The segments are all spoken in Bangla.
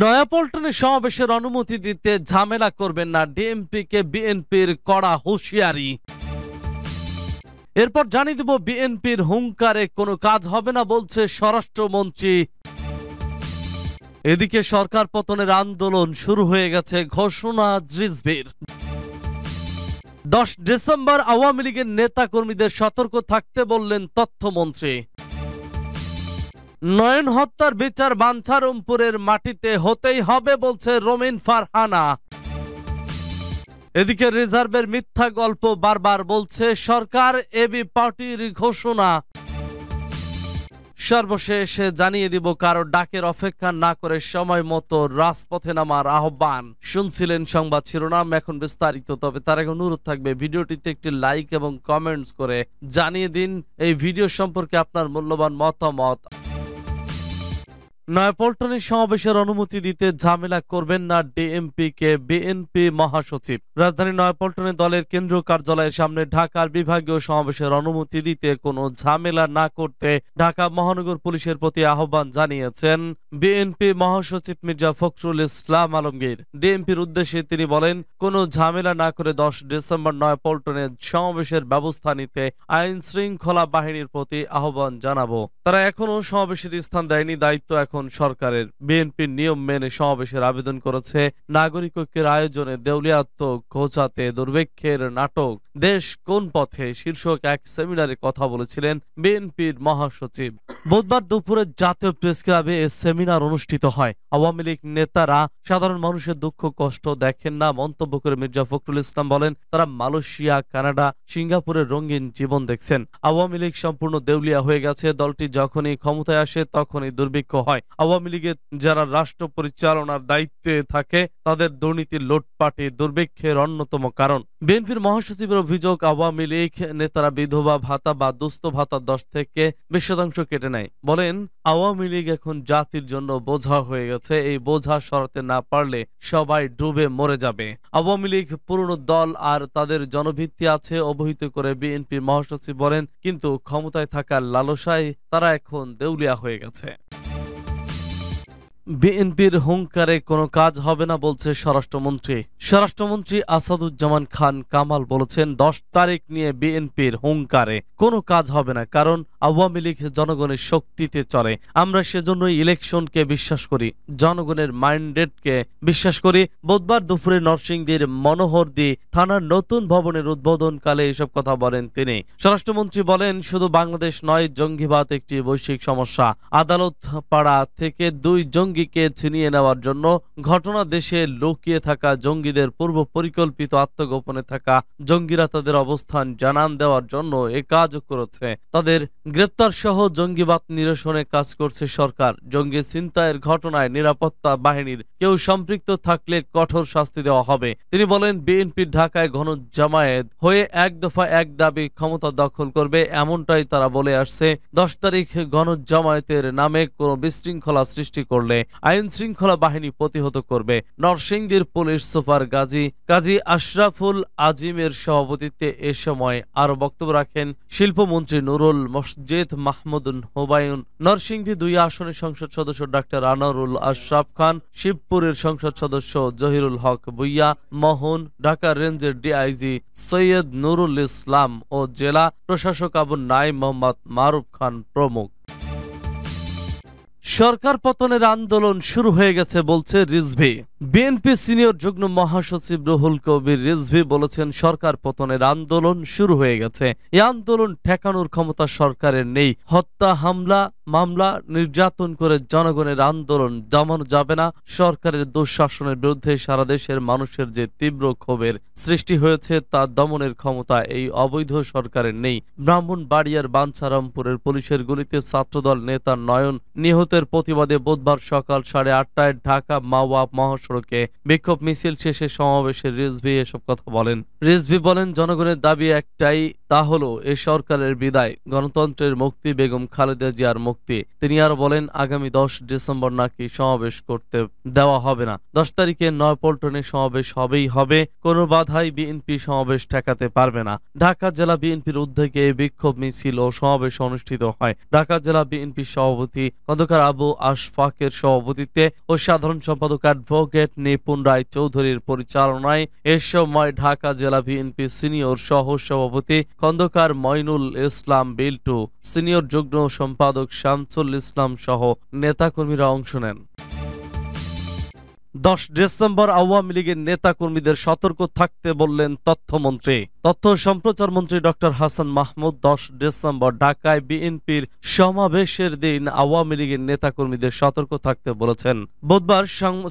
নয়াপল্টনে সমাবেশের অনুমতি দিতে ঝামেলা করবেন না ডিএমপিকে বিএনপির কড়া হুঁশিয়ারি এরপর জানিয়ে দেব বিএনপির হুঙ্কারে কোনো কাজ হবে না বলছে স্বরাষ্ট্রমন্ত্রী এদিকে সরকার পতনের আন্দোলন শুরু হয়ে গেছে ঘোষণা জিজবির দশ ডিসেম্বর আওয়ামী লীগের নেতাকর্মীদের সতর্ক থাকতে বললেন তথ্যমন্ত্রী নয়ন হত্যার বিচার বাঞ্ছারমপুরের মাটিতে হতেই হবে বলছে রমিন ফারহানা এদিকে রিজার্ভের মিথ্যা গল্প বারবার বলছে সরকার এবি পার্টির ঘোষণা সর্বশেষ জানিয়ে দিব কারো ডাকের অপেক্ষা না করে সময় মতো রাজপথে নামার আহ্বান শুনছিলেন সংবাদ শিরোনাম এখন বিস্তারিত তবে তার এখন অনুরোধ থাকবে ভিডিওটিতে একটি লাইক এবং কমেন্টস করে জানিয়ে দিন এই ভিডিও সম্পর্কে আপনার মূল্যবান মতামত নয়পল্টনের সমাবেশের অনুমতি দিতে ঝামেলা করবেন না ডিএমপি কে বিএনপি মহাসচিব রাজধানী নয়পল্টনে দলের কেন্দ্রীয় কার্যালয়ের সামনে ঢাকার বিভাগীয় সমাবেশের অনুমতি দিতে কোনো ঝামেলা না করতে ঢাকা মহানগর পুলিশের প্রতি আহ্বান জানিয়েছেন বিএনপি মহাসচিব মির্জা ফখরুল ইসলাম আলমগীর ডিএমপির উদ্দেশ্যে তিনি বলেন কোনো ঝামেলা না করে দশ ডিসেম্বর নয়পল্টনে সমাবেশের ব্যবস্থা নিতে আইন শৃঙ্খলা বাহিনীর প্রতি আহ্বান জানাবো তারা এখনও সমাবেশের স্থান দেয়নি দায়িত্ব এখন এখন সরকারের বিএনপির নিয়ম মেনে সমাবেশের আবেদন করেছে নাগরিক ঐক্যের আয়োজনে দেউলিয়াত্ম ঘোচাতে দুর্ভিক্ষের নাটক দেশ কোন পথে শীর্ষক এক সেমিনারে কথা বলেছিলেন বিএনপির মহাসচিব বুধবার দুপুরে জাতীয় প্রেস ক্লাবে এ সেমিনার অনুষ্ঠিত হয় আওয়ামী লীগ নেতারা সাধারণ মানুষের দুঃখ কষ্ট দেখেন না মন্তব্য করে মির্জা ফখরুল ইসলাম বলেন তারা মালয়েশিয়া কানাডা সিঙ্গাপুরের রঙিন জীবন দেখছেন আওয়ামী লীগ সম্পূর্ণ দেউলিয়া হয়ে গেছে দলটি যখনই ক্ষমতায় আসে তখনই দুর্ভিক্ষ হয় আওয়ামী লীগের যারা রাষ্ট্র পরিচালনার দায়িত্বে থাকে তাদের দুর্নীতি লোটপাটে দুর্ভিক্ষের অন্যতম কারণ বিএনপির মহাসচিবের অভিযোগ আওয়ামী লীগ নেতারা বিধবা ভাতা বা দুস্থ ভাতা দশ থেকে বিশ শতাংশ কেটে নেয় বলেন আওয়ামী লীগ এখন জাতির জন্য বোঝা হয়ে গেছে এই বোঝা সরাতে না পারলে সবাই ডুবে মরে যাবে আওয়ামী লীগ পুরনো দল আর তাদের জনভিত্তি আছে অবহিত করে বিএনপির মহাসচিব বলেন কিন্তু ক্ষমতায় থাকার লালসায় তারা এখন দেউলিয়া হয়ে গেছে বিএনপির হুঙ্কারে কোনো কাজ হবে না বলছে স্বরাষ্ট্রমন্ত্রী স্বরাষ্ট্রমন্ত্রী আসাদুজ্জামান খান কামাল বলেছেন দশ তারিখ নিয়ে বিএনপির হুঙ্কারে কোনো কাজ হবে না কারণ আওয়ামী লীগ জনগণের শক্তিতে চলে আমরা সেজন্য ইলেকশনকে বিশ্বাস করি জনগণের মাইন্ডেডকে বিশ্বাস করি বুধবার দুপুরে নরসিংদীর মনোহরদি থানার নতুন ভবনের উদ্বোধনকালে এসব কথা বলেন তিনি স্বরাষ্ট্রমন্ত্রী বলেন শুধু বাংলাদেশ নয় জঙ্গিবাদ একটি বৈশ্বিক সমস্যা আদালত পাড়া থেকে দুই জঙ্গি রোগীকে ছিনিয়ে নেওয়ার জন্য ঘটনা দেশে লুকিয়ে থাকা জঙ্গিদের পূর্ব পরিকল্পিত আত্মগোপনে থাকা জঙ্গিরা তাদের অবস্থান জানান দেওয়ার জন্য এ কাজ করেছে তাদের গ্রেপ্তার সহ জঙ্গিবাদ নিরসনে কাজ করছে সরকার জঙ্গি চিন্তায়ের ঘটনায় নিরাপত্তা বাহিনীর কেউ সম্পৃক্ত থাকলে কঠোর শাস্তি দেওয়া হবে তিনি বলেন বিএনপি ঢাকায় ঘন জামায়াত হয়ে এক দফা এক দাবি ক্ষমতা দখল করবে এমনটাই তারা বলে আসছে দশ তারিখ গণজামায়াতের নামে কোনো বিশৃঙ্খলা সৃষ্টি করলে আইন শৃঙ্খলা বাহিনী প্রতিহত করবে নরসিংদীর পুলিশ সুপার গাজী কাজী আশরাফুল আজিমের সভাপতিত্বে এ সময় আরো বক্তব্য রাখেন শিল্পমন্ত্রী নুরুল মসজিদ মাহমুদুন হুবায়ুন নরসিংদী দুই আসনের সংসদ সদস্য ডাক্তার আনোয়ারুল আশরাফ খান শিবপুরের সংসদ সদস্য জহিরুল হক বুইয়া মোহন ঢাকা রেঞ্জের ডিআইজি সৈয়দ নুরুল ইসলাম ও জেলা প্রশাসক আবু নাই মোহাম্মদ মারুফ খান প্রমুখ সরকার পতনের আন্দোলন শুরু হয়ে গেছে বলছে রিজভি বিএনপি সিনিয়র যুগ্ম মহাসচিব রুহুল কবির রিজভি বলেছেন সরকার পতনের আন্দোলন শুরু হয়ে গেছে এই আন্দোলন ঠেকানোর ক্ষমতা সরকারের নেই হত্যা হামলা মামলা নির্যাতন করে জনগণের আন্দোলন দমানো যাবে না সরকারের দুঃশাসনের বিরুদ্ধে সারা দেশের মানুষের যে তীব্র ক্ষোভের সৃষ্টি হয়েছে তা দমনের ক্ষমতা এই অবৈধ সরকারের নেই ব্রাহ্মণবাড়িয়ার বাঞ্ছারামপুরের পুলিশের গুলিতে ছাত্রদল নেতা নয়ন নিহতের প্রতিবাদে বুধবার সকাল সাড়ে আটটায় ঢাকা মাওয়া মহাসড়কে বিক্ষোভ মিছিল শেষে সমাবেশে রিজভি এসব কথা বলেন রিজভি বলেন জনগণের দাবি একটাই তা হলো এ সরকারের বিদায় গণতন্ত্রের মুক্তি বেগম খালেদা জিয়ার মুক্তি মুক্তি তিনি আরো বলেন আগামী দশ ডিসেম্বর নাকি সমাবেশ করতে দেওয়া হবে না দশ তারিখে নয়পল্টনে সমাবেশ হবেই হবে কোনো বাধাই বিএনপি সমাবেশ ঠেকাতে পারবে না ঢাকা জেলা বিএনপির উদ্যোগে বিক্ষোভ মিছিল ও সমাবেশ অনুষ্ঠিত হয় ঢাকা জেলা বিএনপি সভাপতি খন্দকার আবু আশফাকের সভাপতিত্বে ও সাধারণ সম্পাদক অ্যাডভোকেট নিপুণ রায় চৌধুরীর পরিচালনায় এ সময় ঢাকা জেলা বিএনপি সিনিয়র সহ সভাপতি খন্দকার মইনুল ইসলাম বিল্টু সিনিয়র যুগ্ম সম্পাদক শাহ শামসুল ইসলাম সহ নেতাকর্মীরা অংশ নেন দশ ডিসেম্বর আওয়ামী লীগের নেতা কর্মীদের সতর্ক থাকতে বললেন তথ্যমন্ত্রী তথ্য সম্প্রচার মন্ত্রী ডক্টর হাসান মাহমুদ দশ ডিসেম্বর ঢাকায় বিএনপির সমাবেশের দিন আওয়ামী লীগের নেতা কর্মীদের সতর্ক থাকতে বলেছেন বুধবার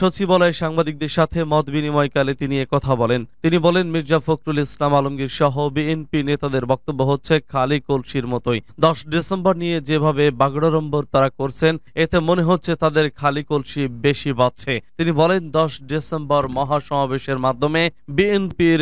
সচিবালয়ে সাংবাদিকদের সাথে মত বিনিময়কালে তিনি কথা বলেন তিনি বলেন মির্জা ফখরুল ইসলাম আলমগীর সহ বিএনপি নেতাদের বক্তব্য হচ্ছে খালি কলসির মতোই দশ ডিসেম্বর নিয়ে যেভাবে বাগড়ম্বর তারা করছেন এতে মনে হচ্ছে তাদের খালি কলসি বেশি বাড়ছে তিনি বলেন দশ ডিসেম্বর মহাসমাবেশের মাধ্যমে বিএনপির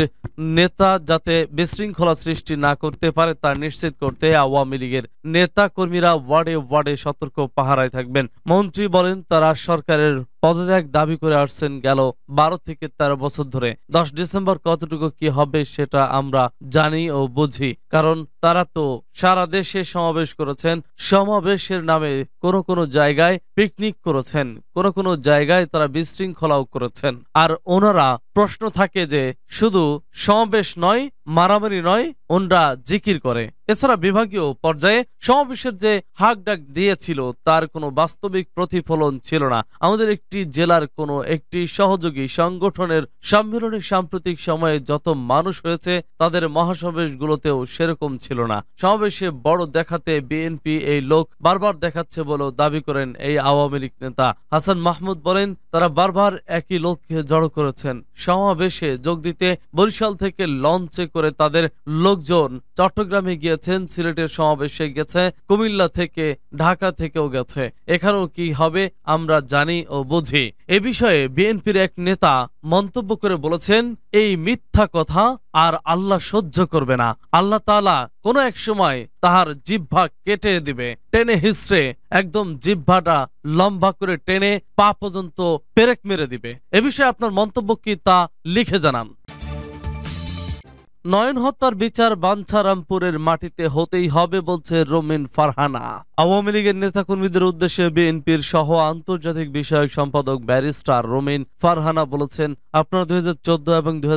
নেতা যাতে বিশৃঙ্খলা সৃষ্টি না করতে পারে তা নিশ্চিত করতে আওয়ামী লীগের নেতা কর্মীরা ওয়ার্ডে ওয়ার্ডে সতর্ক পাহারায় থাকবেন মন্ত্রী বলেন তারা সরকারের পদত্যাগ দাবি করে আসছেন গেল বারো থেকে তেরো বছর ধরে দশ ডিসেম্বর কতটুকু কি হবে সেটা আমরা জানি ও বুঝি কারণ তারা তো সারা দেশে সমাবেশ করেছেন সমাবেশের নামে কোন কোন জায়গায় পিকনিক করেছেন কোন কোন জায়গায় তারা বিশৃঙ্খলাও করেছেন আর ওনারা প্রশ্ন থাকে যে শুধু সমাবেশ নয় মারামারি নয় ওনরা জিকির করে এছাড়া বিভাগীয় পর্যায়ে সমাবেশের যে হাক ডাক দিয়েছিল তার কোনো বাস্তবিক প্রতিফলন ছিল না আমাদের একটি জেলার কোনো একটি সহযোগী সংগঠনের সাম্মেলনিক সাম্প্রতিক সময়ে যত মানুষ হয়েছে তাদের মহাসমাবেশগুলোতেও সেরকম ছিল না সমাবেশে বড় দেখাতে বিএনপি এই লোক বারবার দেখাচ্ছে বলেও দাবি করেন এই আওয়ামী লীগ নেতা হাসান মাহমুদ বলেন তারা বারবার একই লোককে জড়ো করেছেন সমাবেশে যোগ দিতে বরিশাল থেকে লঞ্চে করে করে তাদের লোকজন চট্টগ্রামে গিয়েছেন সিলেটের সমাবেশে গেছে কুমিল্লা থেকে ঢাকা থেকেও গেছে এখানেও কি হবে আমরা জানি ও বুঝি এ বিষয়ে বিএনপির এক নেতা মন্তব্য করে বলেছেন এই মিথ্যা কথা আর আল্লাহ সহ্য করবে না আল্লাহ তালা কোন এক সময় তাহার জিহ্বা কেটে দিবে টেনে হিসড়ে একদম জিহ্বাটা লম্বা করে টেনে পা পর্যন্ত পেরেক মেরে দিবে এ বিষয়ে আপনার মন্তব্য কি তা লিখে জানান নয়ন হত্যার বিচার বাঞ্ছারামপুরের মাটিতে হতেই হবে বলছে রোমিন ফারহানা আওয়ামী লীগের নেতাকর্মীদের উদ্দেশ্যে বিএনপির সহ আন্তর্জাতিক বিষয়ক সম্পাদক ব্যারিস্টার রোমিন ফারহানা বলেছেন আপনারা দুই এবং দুই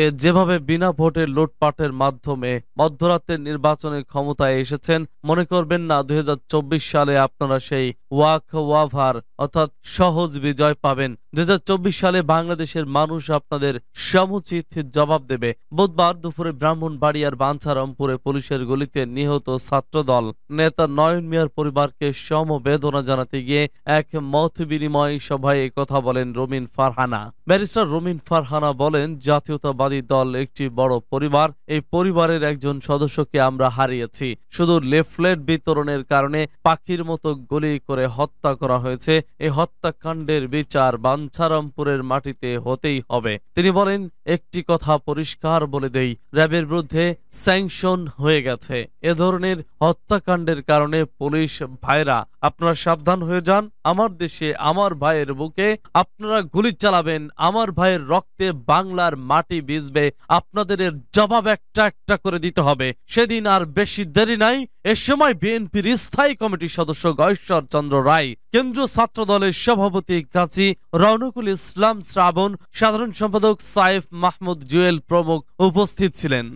এ যেভাবে বিনা ভোটে লুটপাটের মাধ্যমে মধ্যরাতের নির্বাচনে ক্ষমতায় এসেছেন মনে করবেন না দুই সালে আপনারা সেই ওয়াক ওয়াভার অর্থাৎ সহজ বিজয় পাবেন দুই সালে বাংলাদেশের মানুষ আপনাদের সমুচিত জবাব দেবে বুধবার দুপুরে ব্রাহ্মণবাড়িয়ার বাঞ্ছারামপুরে পুলিশের গুলিতে নিহত ছাত্রদল নেতা নয়ন মিয়ার পরিবারকে সমবেদনা জানাতে গিয়ে এক মত বিনিময় সভায় একথা বলেন রমিন ফারহানা ব্যারিস্টার রমিন ফারহানা বলেন জাতীয়তাবাদী দল একটি বড় পরিবার এই পরিবারের একজন সদস্যকে আমরা হারিয়েছি শুধু লেফলেট বিতরণের কারণে পাখির মতো গুলি করে হত্যা করা হয়েছে এই হত্যাকাণ্ডের বিচার বাঞ্ছারামপুরের মাটিতে হতেই হবে তিনি বলেন একটি কথা পরিষ্কার আবার বলে দেই র্যাবের বিরুদ্ধে স্যাংশন হয়ে গেছে এ ধরনের হত্যাকাণ্ডের কারণে পুলিশ ভাইরা আপনারা সাবধান হয়ে যান আমার দেশে আমার ভাইয়ের বুকে আপনারা গুলি চালাবেন আমার ভাইয়ের রক্তে বাংলার মাটি বিজবে আপনাদের এর জবাব একটা একটা করে দিতে হবে সেদিন আর বেশি দেরি নাই এ সময় বিএনপির স্থায়ী কমিটির সদস্য গহেশ্বর চন্দ্র রায় কেন্দ্রীয় ছাত্র দলের সভাপতি কাজী রৌনকুল ইসলাম শ্রাবণ সাধারণ সম্পাদক সাইফ মাহমুদ জুয়েল প্রমুখ উপস্থিত ছিলেন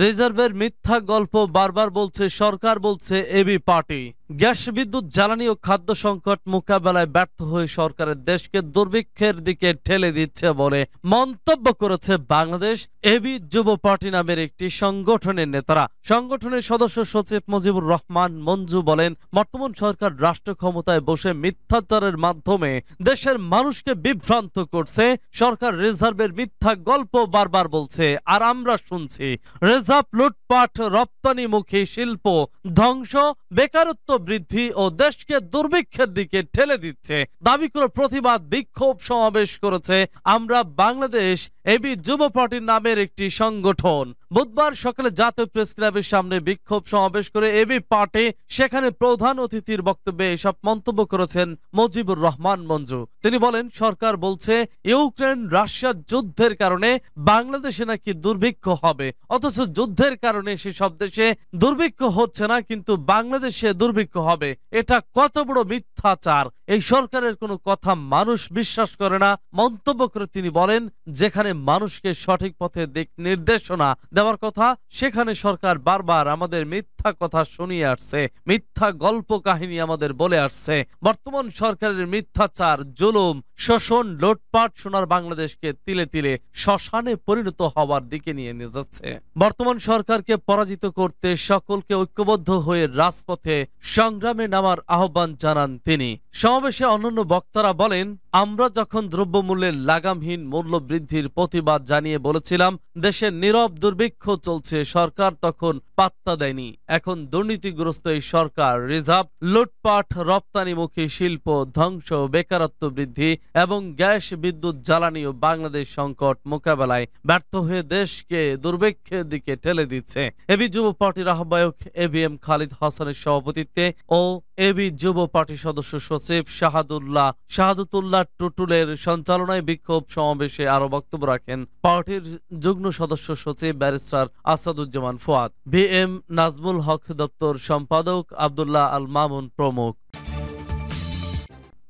রিজার্ভের মিথ্যা গল্প বারবার বলছে সরকার বলছে এবি পার্টি গ্যাস বিদ্যুৎ জ্বালানি ও খাদ্য সংকট মোকাবেলায় ব্যর্থ হয়ে সরকারের দেশকে দুর্ভিক্ষের দিকে ঠেলে দিচ্ছে বলে মন্তব্য করেছে বাংলাদেশ এবি যুব পার্টি নামের একটি সংগঠনের নেতারা সংগঠনের সদস্য সচিব মুজিবুর রহমান মঞ্জু বলেন বর্তমান সরকার রাষ্ট্র ক্ষমতায় বসে মিথ্যাচারের মাধ্যমে দেশের মানুষকে বিভ্রান্ত করছে সরকার রিজার্ভের মিথ্যা গল্প বারবার বলছে আর আমরা শুনছি তেজাব লুটপাট রপ্তানিমুখী শিল্প ধ্বংস বেকারত্ব বৃদ্ধি ও দেশকে দুর্ভিক্ষের দিকে ঠেলে দিচ্ছে দাবি করে প্রতিবাদ বিক্ষোভ সমাবেশ করেছে আমরা বাংলাদেশ এবি যুব পার্টির নামের একটি সংগঠন বুধবার সকালে জাতীয় প্রেস ক্লাবের সামনে বিক্ষোভ সমাবেশ করে এবি পার্টি সেখানে প্রধান অতিথির বক্তব্যে এসব মন্তব্য করেছেন মজিবুর রহমান মঞ্জু তিনি বলেন সরকার বলছে ইউক্রেন রাশিয়ার যুদ্ধের কারণে বাংলাদেশে নাকি দুর্ভিক্ষ হবে অথচ যুদ্ধের কারণে সেসব দেশে দুর্ভিক্ষ হচ্ছে না কিন্তু বাংলাদেশে দুর্ভিক্ষ হবে এটা কত বড় মিথ্যাচার এই সরকারের কোনো কথা মানুষ বিশ্বাস করে না মন্তব্য করে তিনি বলেন যেখানে মানুষকে সঠিক পথে দিক নির্দেশনা দেওয়ার কথা সেখানে সরকার বারবার আমাদের মিথ্যা কথা শুনিয়ে আসছে মিথ্যা গল্প কাহিনী আমাদের বলে আসছে বর্তমান সরকারের মিথ্যাচার জুলুম শোষণ লোটপাট সোনার বাংলাদেশকে তিলে তিলে শ্মশানে পরিণত হওয়ার দিকে নিয়ে নিয়ে যাচ্ছে বর্তমান সরকারকে পরাজিত করতে সকলকে ঐক্যবদ্ধ হয়ে রাজপথে সংগ্রামে নামার আহ্বান জানান তিনি সমাবেশে অন্যান্য বক্তারা বলেন আমরা যখন দ্রব্যমূল্যের লাগামহীন মূল্য বৃদ্ধির প্রতিবাদ জানিয়ে বলেছিলাম দেশের নীরব দুর্ভিক্ষ চলছে সরকার তখন পাত্তা দেয়নি এখন দুর্নীতিগ্রস্ত এই সরকার রিজার্ভ লুটপাট রপ্তানিমুখী শিল্প ধ্বংস বেকারত্ব বৃদ্ধি এবং গ্যাস বিদ্যুৎ জ্বালানি ও বাংলাদেশ সংকট মোকাবেলায় ব্যর্থ হয়ে দেশকে দুর্ভিক্ষের দিকে ঠেলে দিচ্ছে এবি যুব পার্টির আহ্বায়ক এ বি এম খালিদ হাসানের সভাপতিত্বে ও এবি যুব পার্টি সদস্য সচিব শাহাদুল্লাহ শাহাদুতুল্লাহ টুটুলের সঞ্চালনায় বিক্ষোভ সমাবেশে আরো বক্তব্য রাখেন পার্টির যুগ্ম সদস্য সচিব barrister Asaduzzaman Fuad B M Nazmul Haque দপ্তর সম্পাদক আবদুল্লাহ আল মামুন প্রমুখ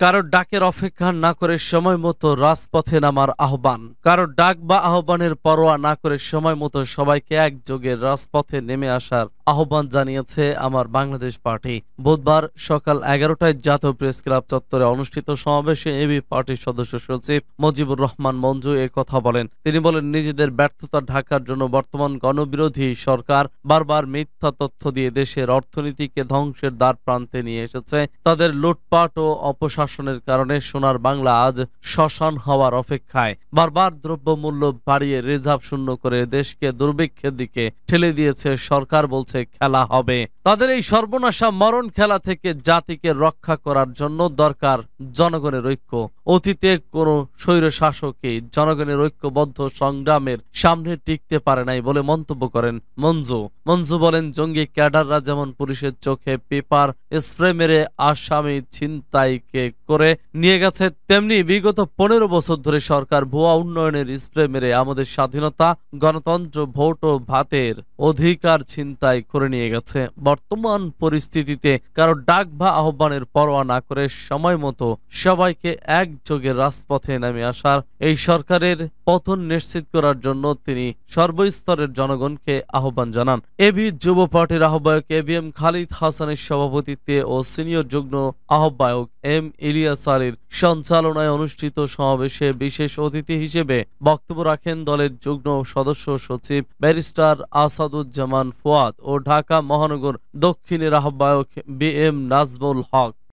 কারোর ডাকের অপেক্ষা না করে সময় মতো রাজপথে নামার আহ্বান কারোর ডাক বা আহ্বানের পরোয়া না করে সময় মতো সবাইকে একযোগে রাজপথে নেমে আসার আহ্বান জানিয়েছে আমার বাংলাদেশ পার্টি বুধবার সকাল এগারোটায় জাতীয় প্রেস ক্লাব চত্বরে অনুষ্ঠিত সমাবেশে এবি পার্টির সদস্য সচিব মজিবুর রহমান মঞ্জু এ কথা বলেন তিনি বলেন নিজেদের ব্যর্থতা ঢাকার জন্য বর্তমান গণবিরোধী সরকার বারবার মিথ্যা তথ্য দিয়ে দেশের অর্থনীতিকে ধ্বংসের দ্বার প্রান্তে নিয়ে এসেছে তাদের লুটপাট ও অপশাসন অপশাসনের কারণে সোনার বাংলা আজ শ্মশান হওয়ার অপেক্ষায় বারবার দ্রব্য মূল্য বাড়িয়ে রিজার্ভ শূন্য করে দেশকে দুর্ভিক্ষের দিকে ঠেলে দিয়েছে সরকার বলছে খেলা হবে তাদের এই সর্বনাশা মরণ খেলা থেকে জাতিকে রক্ষা করার জন্য দরকার জনগণের ঐক্য অতীতে কোনো স্বৈর শাসকই জনগণের ঐক্যবদ্ধ সংগ্রামের সামনে টিকতে পারে নাই বলে মন্তব্য করেন মঞ্জু মঞ্জু বলেন জঙ্গি ক্যাডাররা যেমন পুলিশের চোখে পেপার স্প্রে মেরে আসামি ছিনতাইকে করে নিয়ে গেছে তেমনি বিগত পনেরো বছর ধরে সরকার ভুয়া উন্নয়নের স্প্রে মেরে আমাদের স্বাধীনতা গণতন্ত্র ভোট ও ভাতের অধিকার ছিনতাই করে নিয়ে গেছে বর্তমান পরিস্থিতিতে কারো ডাক বা আহ্বানের পরোয়া না করে সময় মতো সবাইকে একযোগে রাজপথে নামে আসার এই সরকারের পতন নিশ্চিত করার জন্য তিনি সর্বস্তরের জনগণকে আহ্বান জানান এবি যুব পার্টির আহ্বায়ক এ খালিদ হাসানের সভাপতিত্বে ও সিনিয়র যুগ্ম আহ্বায়ক এম ইলিয়াস আলীর সঞ্চালনায় অনুষ্ঠিত সমাবেশে বিশেষ অতিথি হিসেবে বক্তব্য রাখেন দলের যুগ্ম সদস্য সচিব ব্যারিস্টার আসাদুজ্জামান ফোয়াদ ও ঢাকা মহানগর দক্ষিণের আহ্বায়ক বি এম নাজমুল হক